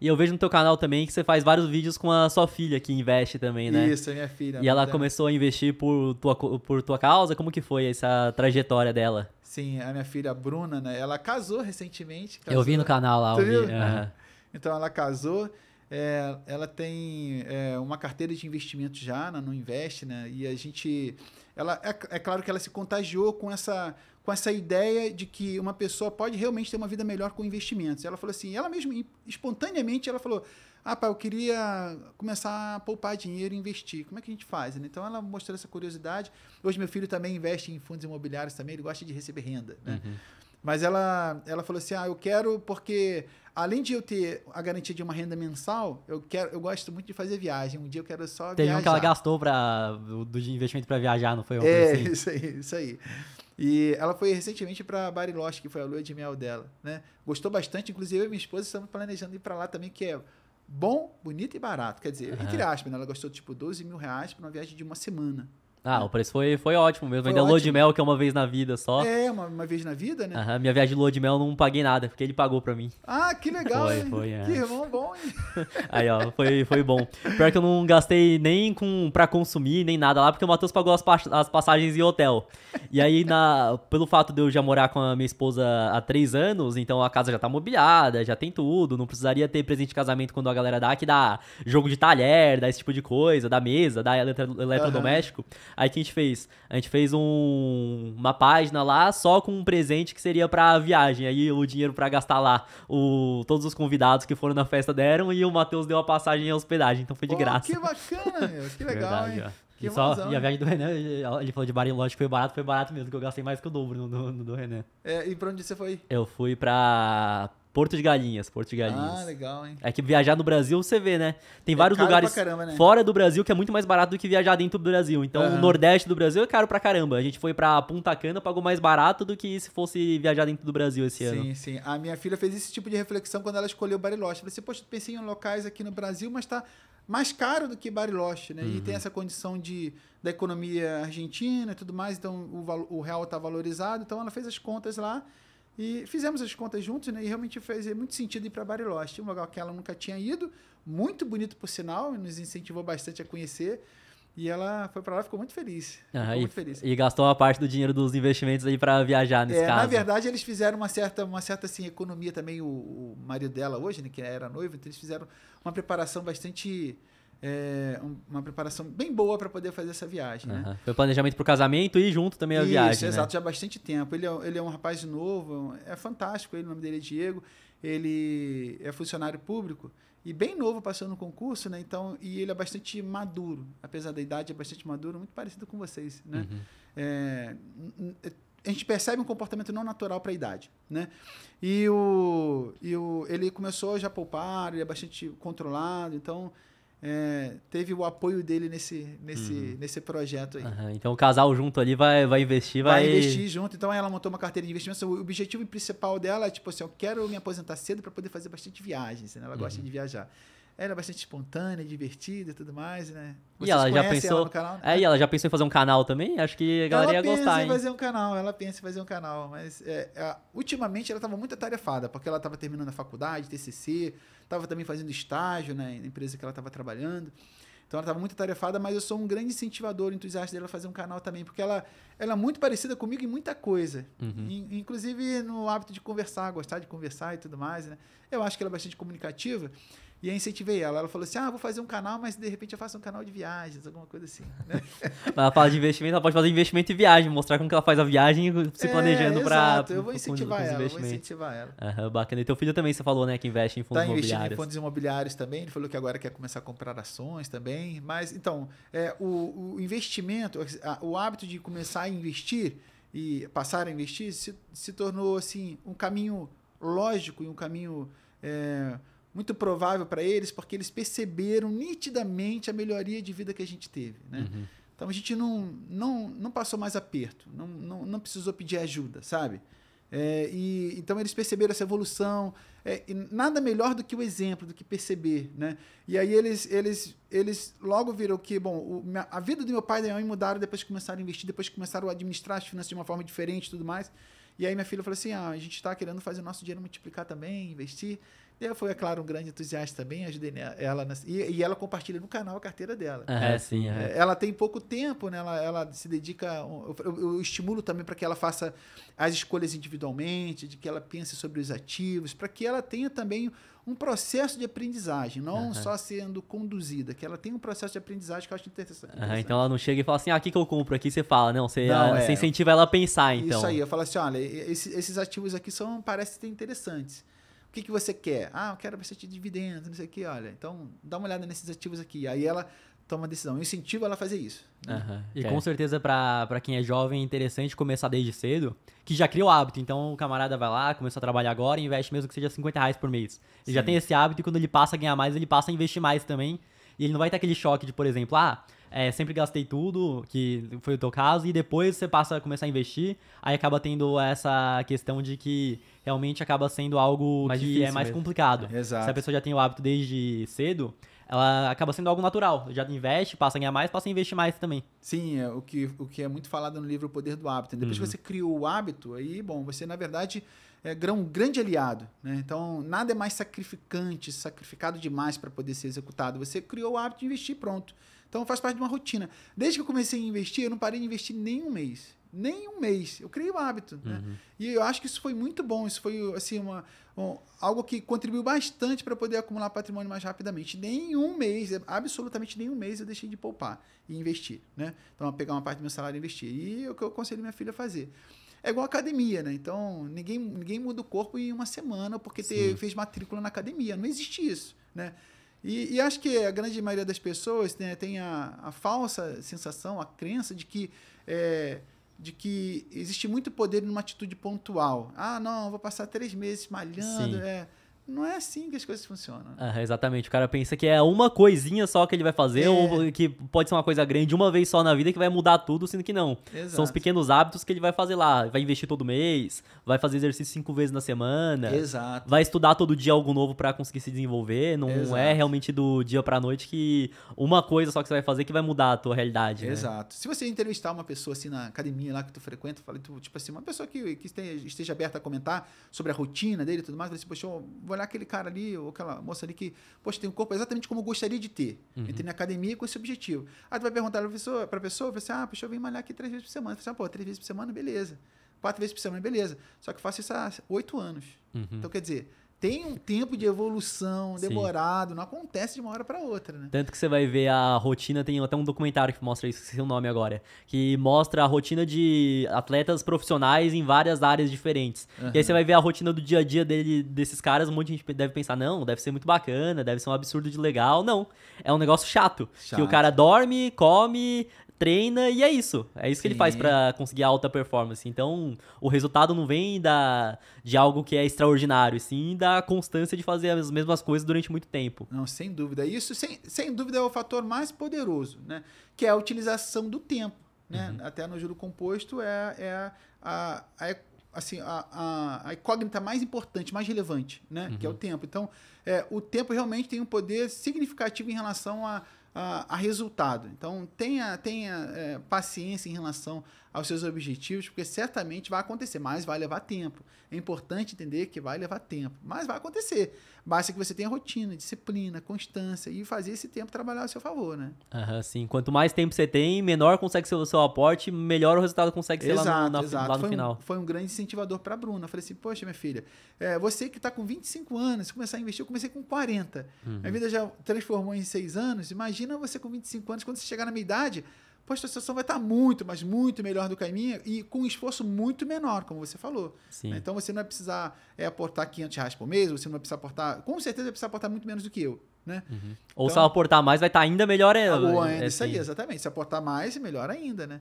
E eu vejo no teu canal também que você faz vários vídeos com a sua filha que investe também, né? Isso, é minha filha. E ela tem. Né? começou a investir por tua, por tua causa? Como que foi essa trajetória dela? Sim, a minha filha Bruna, né? Ela casou recentemente. Casou. Eu vi no canal lá. Tu Uhum. É. Então ela casou. É, ela tem é, uma carteira de investimento já na né? investe Invest, né? E a gente. Ela, é, é claro que ela se contagiou com essa com essa ideia de que uma pessoa pode realmente ter uma vida melhor com investimentos. Ela falou assim, ela mesma, espontaneamente, ela falou, ah, pai, eu queria começar a poupar dinheiro e investir. Como é que a gente faz? Né? Então, ela mostrou essa curiosidade. Hoje, meu filho também investe em fundos imobiliários também, ele gosta de receber renda, né? Uhum. Mas ela, ela falou assim: ah, eu quero porque além de eu ter a garantia de uma renda mensal, eu quero, eu gosto muito de fazer viagem. Um dia eu quero só Teve viajar. um que ela gastou para do, investimento para viajar, não foi? É assim. isso aí, isso aí. E ela foi recentemente para Bariloche, que foi a lua de mel dela, né? Gostou bastante, inclusive eu e minha esposa estamos planejando ir para lá também, que é bom, bonito e barato. Quer dizer, uhum. entre aspas, né? ela gastou tipo 12 mil reais para uma viagem de uma semana. Ah, é. o preço foi, foi ótimo mesmo. Foi Ainda ótimo. lua de mel, que é uma vez na vida só. É, uma, uma vez na vida, né? Aham, minha viagem de lua de mel não paguei nada, porque ele pagou pra mim. Ah, que legal, foi, hein? Foi, é. Que irmão bom, hein? Aí, ó, foi, foi bom. Pior que eu não gastei nem com, pra consumir, nem nada lá, porque o Matheus pagou as, as passagens e hotel. E aí, na, pelo fato de eu já morar com a minha esposa há três anos, então a casa já tá mobiliada, já tem tudo, não precisaria ter presente de casamento quando a galera dá, que dá jogo de talher, dá esse tipo de coisa, dá mesa, dá eletro, eletrodoméstico. Uhum. Aí o que a gente fez? A gente fez um, uma página lá só com um presente que seria pra viagem. Aí o dinheiro para gastar lá, o, todos os convidados que foram na festa deram e o Matheus deu a passagem em hospedagem. Então foi de Pô, graça. Que bacana, meu. Que legal, Verdade, hein? Ó. Que e, só, e a viagem do Renan, ele falou de Bariloche, foi barato, foi barato mesmo, que eu gastei mais que o dobro no, no, no do Renan. É, e pra onde você foi? Eu fui pra Porto de Galinhas, Porto de ah, Galinhas. Ah, legal, hein? É que viajar no Brasil você vê, né? Tem é vários lugares caramba, né? fora do Brasil que é muito mais barato do que viajar dentro do Brasil. Então, uhum. o Nordeste do Brasil é caro pra caramba. A gente foi pra Punta Cana, pagou mais barato do que se fosse viajar dentro do Brasil esse sim, ano. Sim, sim. A minha filha fez esse tipo de reflexão quando ela escolheu Bariloche. Ela disse, poxa, pensei em locais aqui no Brasil, mas tá mais caro do que Bariloche, né? Uhum. E tem uhum. essa condição de da economia argentina e tudo mais, então o, o real tá valorizado. Então, ela fez as contas lá e fizemos as contas juntos, né? E realmente fez muito sentido ir para Bariloche. Um lugar que ela nunca tinha ido, muito bonito por sinal, nos incentivou bastante a conhecer. E ela foi para lá, ficou muito feliz. ficou e, muito feliz. E gastou uma parte do dinheiro dos investimentos aí para viajar nesse é, caso. Na verdade, eles fizeram uma certa, uma certa assim, economia também. O, o marido dela hoje, né, que era noivo, então eles fizeram uma preparação bastante é, um, uma preparação bem boa para poder fazer essa viagem. Uhum. Né? Foi planejamento para o casamento e junto também a viagem. Isso, né? exato, né? já há bastante tempo. Ele é, ele é um rapaz novo, é fantástico, ele, o nome dele é Diego, ele é funcionário público e bem novo passando no concurso, né? Então, e ele é bastante maduro, apesar da idade, é bastante maduro, muito parecido com vocês, né? Uhum. É, a gente percebe um comportamento não natural para a idade, né? E o, e o ele começou já a poupar, ele é bastante controlado, então é, teve o apoio dele nesse, nesse, uhum. nesse projeto aí. Uhum. Então o casal junto ali vai, vai investir, vai. Vai investir junto, então ela montou uma carteira de investimentos. O objetivo principal dela é tipo assim, eu quero me aposentar cedo para poder fazer bastante viagens. Né? Ela gosta uhum. de viajar. Ela é bastante espontânea, divertida e tudo mais, né? Vocês e ela já pensou. Ela canal, né? É, e ela já pensou em fazer um canal também? Acho que a galera ela ia gostar. Ela pensa em fazer um canal, ela pensa em fazer um canal. Mas é, é, ultimamente ela estava muito atarefada, porque ela estava terminando a faculdade, TCC, estava também fazendo estágio né, na empresa que ela estava trabalhando. Então ela estava muito atarefada, mas eu sou um grande incentivador, entusiasta dela fazer um canal também, porque ela, ela é muito parecida comigo em muita coisa. Uhum. In, inclusive no hábito de conversar, gostar de conversar e tudo mais, né? Eu acho que ela é bastante comunicativa. E aí incentivei ela. Ela falou assim: ah, vou fazer um canal, mas de repente eu faço um canal de viagens, alguma coisa assim. Né? ela fala de investimento, ela pode fazer investimento e viagem, mostrar como que ela faz a viagem se é, planejando para. Eu vou incentivar ela, vou incentivar ela. Uhum, bacana. E teu filho também, você falou, né, que investe em fundos tá imobiliários. investindo em fundos imobiliários também. Ele falou que agora quer começar a comprar ações também. Mas, então, é, o, o investimento, o hábito de começar a investir e passar a investir se, se tornou, assim, um caminho lógico e um caminho. É, muito provável para eles, porque eles perceberam nitidamente a melhoria de vida que a gente teve. Né? Uhum. Então a gente não, não, não passou mais aperto, não, não, não precisou pedir ajuda, sabe? É, e, então eles perceberam essa evolução. É, nada melhor do que o exemplo, do que perceber, né? E aí eles, eles, eles logo viram que, bom, o, a vida do meu pai e da minha mãe mudaram depois que começaram a investir, depois que começaram a administrar as finanças de uma forma diferente e tudo mais. E aí minha filha falou assim, ah, a gente está querendo fazer o nosso dinheiro multiplicar também, investir. Ela foi, é claro, um grande entusiasta também, ajudei ela. E, e, ela compartilha no canal a carteira dela. É, sim. É. Ela tem pouco tempo, né? Ela, ela se dedica. eu, eu, estimulo também para que ela faça as escolhas individualmente, de que ela pense sobre os ativos, para que ela tenha também um processo de aprendizagem, não uhum. só sendo conduzida, que ela tem um processo de aprendizagem que eu acho interessante. Uhum, então ela não chega e fala assim, ah, que, eu compro aqui? Você fala, não, você, não, ah, é, você incentiva ela a pensar, então. Isso aí, eu falo assim, olha, esses, esses ativos aqui são, parece ser interessantes o que, que você quer? Ah, eu quero de dividendos não sei o que, olha. Então, dá uma olhada nesses ativos aqui. Aí ela toma a decisão. Eu incentivo ela a fazer isso. Né? Uhum. E é. com certeza, para quem é jovem, é interessante começar desde cedo, que já cria o hábito. Então, o camarada vai lá, começou a trabalhar agora, investe mesmo que seja 50 reais por mês. Ele Sim. já tem esse hábito e quando ele passa a ganhar mais, ele passa a investir mais também. E ele não vai ter aquele choque de, por exemplo, ah, é, sempre gastei tudo, que foi o teu caso, e depois você passa a começar a investir, aí acaba tendo essa questão de que realmente acaba sendo algo mais que é mais mesmo. complicado. Exato. Se a pessoa já tem o hábito desde cedo, ela acaba sendo algo natural. Já investe, passa a ganhar mais, passa a investir mais também. Sim, é, o, que, o que é muito falado no livro O Poder do Hábito. Né? Depois uhum. que você criou o hábito, aí, bom, você, na verdade, é um grande aliado. Né? Então, nada é mais sacrificante, sacrificado demais para poder ser executado. Você criou o hábito de investir, pronto. Então, faz parte de uma rotina. Desde que eu comecei a investir, eu não parei de investir nem um mês nem um mês. Eu criei o hábito. Né? Uhum. E eu acho que isso foi muito bom. Isso foi assim, uma, um, algo que contribuiu bastante para poder acumular patrimônio mais rapidamente. Nenhum mês, absolutamente nenhum mês, eu deixei de poupar e investir. Né? Então, pegar uma parte do meu salário e investir. E é o que eu aconselho minha filha a fazer. É igual academia, né? Então, ninguém, ninguém muda o corpo em uma semana porque ter, fez matrícula na academia. Não existe isso, né? E, e, acho que a grande maioria das pessoas né, tem a, a falsa sensação, a crença de que é, de que existe muito poder numa atitude pontual. Ah, não, vou passar três meses malhando. É não é assim que as coisas funcionam. Né? É, exatamente. O cara pensa que é uma coisinha só que ele vai fazer, é. ou que pode ser uma coisa grande uma vez só na vida que vai mudar tudo, sendo que não. Exato. São os pequenos hábitos que ele vai fazer lá. Vai investir todo mês, vai fazer exercício cinco vezes na semana. Exato. Vai estudar todo dia algo novo para conseguir se desenvolver. Não é Exato. é realmente do dia pra noite que uma coisa só que você vai fazer que vai mudar a tua realidade. Né? Exato. Né? Se você entrevistar uma pessoa assim na academia lá que tu frequenta, fala, tipo, tipo assim, uma pessoa que, que esteja aberta a comentar sobre a rotina dele e tudo mais, você, assim, poxa, eu vou olhar aquele cara ali, ou aquela moça ali que, poxa, tem um corpo exatamente como eu gostaria de ter. Uhum. Entrei na academia com esse objetivo. Aí tu vai perguntar para a pessoa, pra pessoa você, assim, ah, poxa, eu vim malhar aqui três vezes por semana. Você fala, assim, ah, pô, três vezes por semana, beleza. Quatro vezes por semana, beleza. Só que eu faço isso há oito anos. Uhum. Então, quer dizer, tem um tempo de evolução demorado, Sim. não acontece de uma hora para outra, né? Tanto que você vai ver a rotina, tem até um documentário que mostra isso, esqueci o nome agora, que mostra a rotina de atletas profissionais em várias áreas diferentes. Uhum. E aí você vai ver a rotina do dia a dia dele, desses caras, um monte de gente deve pensar, não, deve ser muito bacana, deve ser um absurdo de legal. Não, é um negócio chato, chato. que o cara dorme, come, treina e é isso. É isso Sim. que ele faz para conseguir alta performance. Então, o resultado não vem da, de algo que é extraordinário, sim da constância de fazer as mesmas coisas durante muito tempo. Não, sem dúvida. Isso, sem, sem dúvida, é o fator mais poderoso, né? Que é a utilização do tempo. Né? Uhum. Até no juro composto é, é a, a, assim, a, a, a incógnita mais importante, mais relevante, né? Uhum. Que é o uhum. tempo. Então, é, o tempo realmente tem um poder significativo em relação a a, a resultado. Então, tenha, tenha é, paciência em relação aos seus objetivos, porque certamente vai acontecer, mas vai levar tempo. É importante entender que vai levar tempo, mas vai acontecer. Basta que você tenha rotina, disciplina, constância e fazer esse tempo trabalhar a seu favor, né? Aham, sim. Quanto mais tempo você tem, menor consegue ser o seu aporte, melhor o resultado consegue ser exato, lá no, na, exato. Lá no foi final. Um, foi um grande incentivador para a Bruna. Eu falei assim, poxa, minha filha, é, você que está com 25 anos, começar a investir, eu comecei com 40. Uhum. Minha vida já transformou em 6 anos. Imagina você com 25 anos, quando você chegar na minha idade, poxa, a situação vai estar muito, mas muito melhor do que a minha e com um esforço muito menor, como você falou. Sim. Né? Então você não vai precisar é, aportar 500 reais por mês, você não vai precisar aportar, com certeza vai precisar aportar muito menos do que eu. Né? Uhum. Então, Ou se ela aportar mais, vai estar ainda melhor ela. boa né? ainda, é, isso aí, exatamente. Se aportar mais, melhor ainda, né?